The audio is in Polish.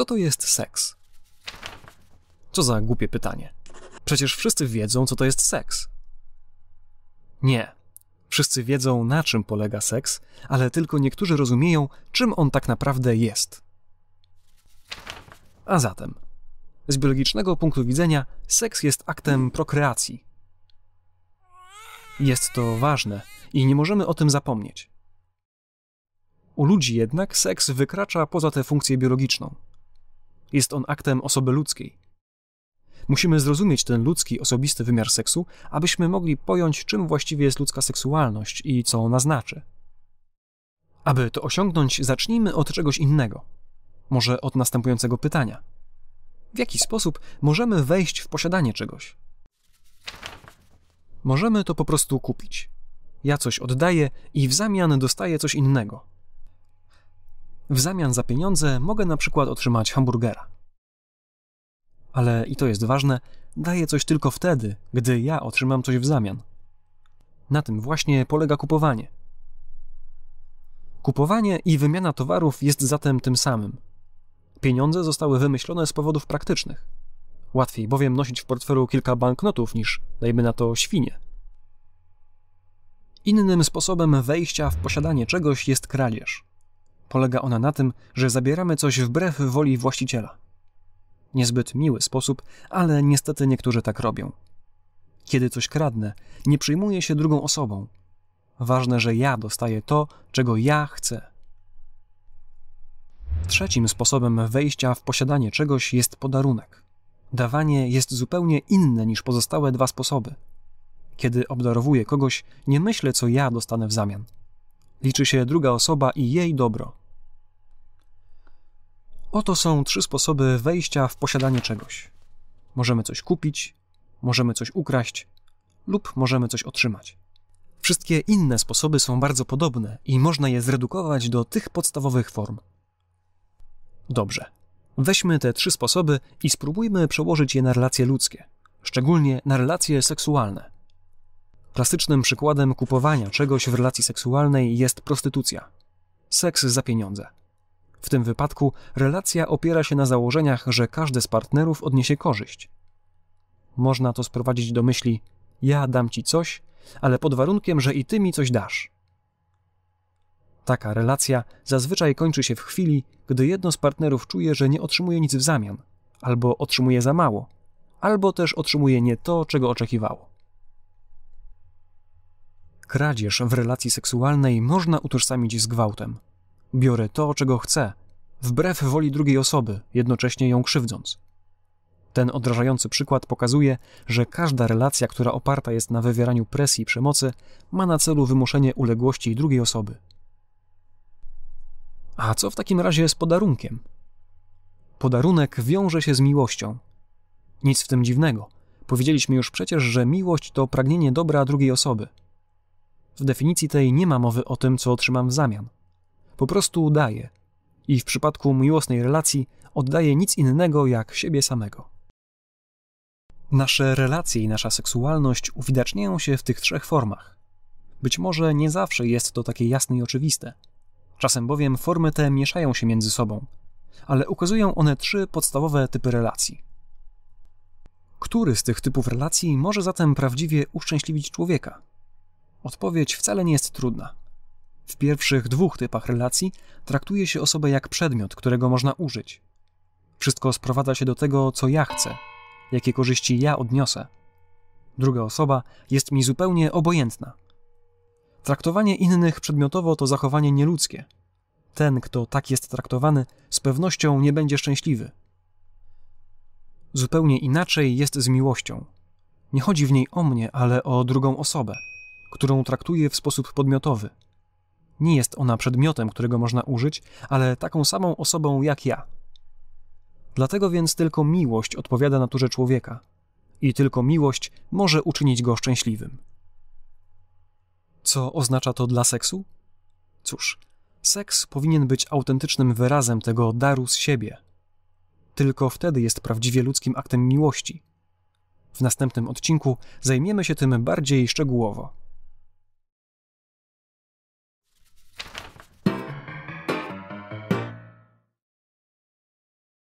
Co to jest seks? Co za głupie pytanie. Przecież wszyscy wiedzą, co to jest seks. Nie. Wszyscy wiedzą, na czym polega seks, ale tylko niektórzy rozumieją, czym on tak naprawdę jest. A zatem, z biologicznego punktu widzenia, seks jest aktem prokreacji. Jest to ważne i nie możemy o tym zapomnieć. U ludzi jednak seks wykracza poza tę funkcję biologiczną. Jest on aktem osoby ludzkiej. Musimy zrozumieć ten ludzki, osobisty wymiar seksu, abyśmy mogli pojąć, czym właściwie jest ludzka seksualność i co ona znaczy. Aby to osiągnąć, zacznijmy od czegoś innego. Może od następującego pytania. W jaki sposób możemy wejść w posiadanie czegoś? Możemy to po prostu kupić. Ja coś oddaję i w zamian dostaję coś innego. W zamian za pieniądze mogę na przykład otrzymać hamburgera. Ale i to jest ważne, daję coś tylko wtedy, gdy ja otrzymam coś w zamian. Na tym właśnie polega kupowanie. Kupowanie i wymiana towarów jest zatem tym samym. Pieniądze zostały wymyślone z powodów praktycznych. Łatwiej bowiem nosić w portfelu kilka banknotów niż, dajmy na to, świnie. Innym sposobem wejścia w posiadanie czegoś jest kradzież. Polega ona na tym, że zabieramy coś wbrew woli właściciela. Niezbyt miły sposób, ale niestety niektórzy tak robią. Kiedy coś kradnę, nie przyjmuję się drugą osobą. Ważne, że ja dostaję to, czego ja chcę. Trzecim sposobem wejścia w posiadanie czegoś jest podarunek. Dawanie jest zupełnie inne niż pozostałe dwa sposoby. Kiedy obdarowuję kogoś, nie myślę, co ja dostanę w zamian. Liczy się druga osoba i jej dobro. Oto są trzy sposoby wejścia w posiadanie czegoś. Możemy coś kupić, możemy coś ukraść lub możemy coś otrzymać. Wszystkie inne sposoby są bardzo podobne i można je zredukować do tych podstawowych form. Dobrze. Weźmy te trzy sposoby i spróbujmy przełożyć je na relacje ludzkie, szczególnie na relacje seksualne. Klasycznym przykładem kupowania czegoś w relacji seksualnej jest prostytucja seks za pieniądze. W tym wypadku relacja opiera się na założeniach, że każdy z partnerów odniesie korzyść. Można to sprowadzić do myśli: ja dam ci coś, ale pod warunkiem, że i ty mi coś dasz. Taka relacja zazwyczaj kończy się w chwili, gdy jedno z partnerów czuje, że nie otrzymuje nic w zamian, albo otrzymuje za mało, albo też otrzymuje nie to, czego oczekiwało. Kradzież w relacji seksualnej można utożsamić z gwałtem. Biorę to, czego chcę, wbrew woli drugiej osoby, jednocześnie ją krzywdząc. Ten odrażający przykład pokazuje, że każda relacja, która oparta jest na wywieraniu presji i przemocy, ma na celu wymuszenie uległości drugiej osoby. A co w takim razie z podarunkiem? Podarunek wiąże się z miłością. Nic w tym dziwnego. Powiedzieliśmy już przecież, że miłość to pragnienie dobra drugiej osoby. W definicji tej nie ma mowy o tym, co otrzymam w zamian po prostu udaje i w przypadku miłosnej relacji oddaje nic innego jak siebie samego. Nasze relacje i nasza seksualność uwidaczniają się w tych trzech formach. Być może nie zawsze jest to takie jasne i oczywiste. Czasem bowiem formy te mieszają się między sobą, ale ukazują one trzy podstawowe typy relacji. Który z tych typów relacji może zatem prawdziwie uszczęśliwić człowieka? Odpowiedź wcale nie jest trudna. W pierwszych dwóch typach relacji traktuje się osobę jak przedmiot, którego można użyć. Wszystko sprowadza się do tego, co ja chcę, jakie korzyści ja odniosę. Druga osoba jest mi zupełnie obojętna. Traktowanie innych przedmiotowo to zachowanie nieludzkie. Ten, kto tak jest traktowany, z pewnością nie będzie szczęśliwy. Zupełnie inaczej jest z miłością. Nie chodzi w niej o mnie, ale o drugą osobę, którą traktuję w sposób podmiotowy nie jest ona przedmiotem, którego można użyć, ale taką samą osobą jak ja. Dlatego więc tylko miłość odpowiada naturze człowieka i tylko miłość może uczynić go szczęśliwym. Co oznacza to dla seksu? Cóż, seks powinien być autentycznym wyrazem tego daru z siebie. Tylko wtedy jest prawdziwie ludzkim aktem miłości. W następnym odcinku zajmiemy się tym bardziej szczegółowo.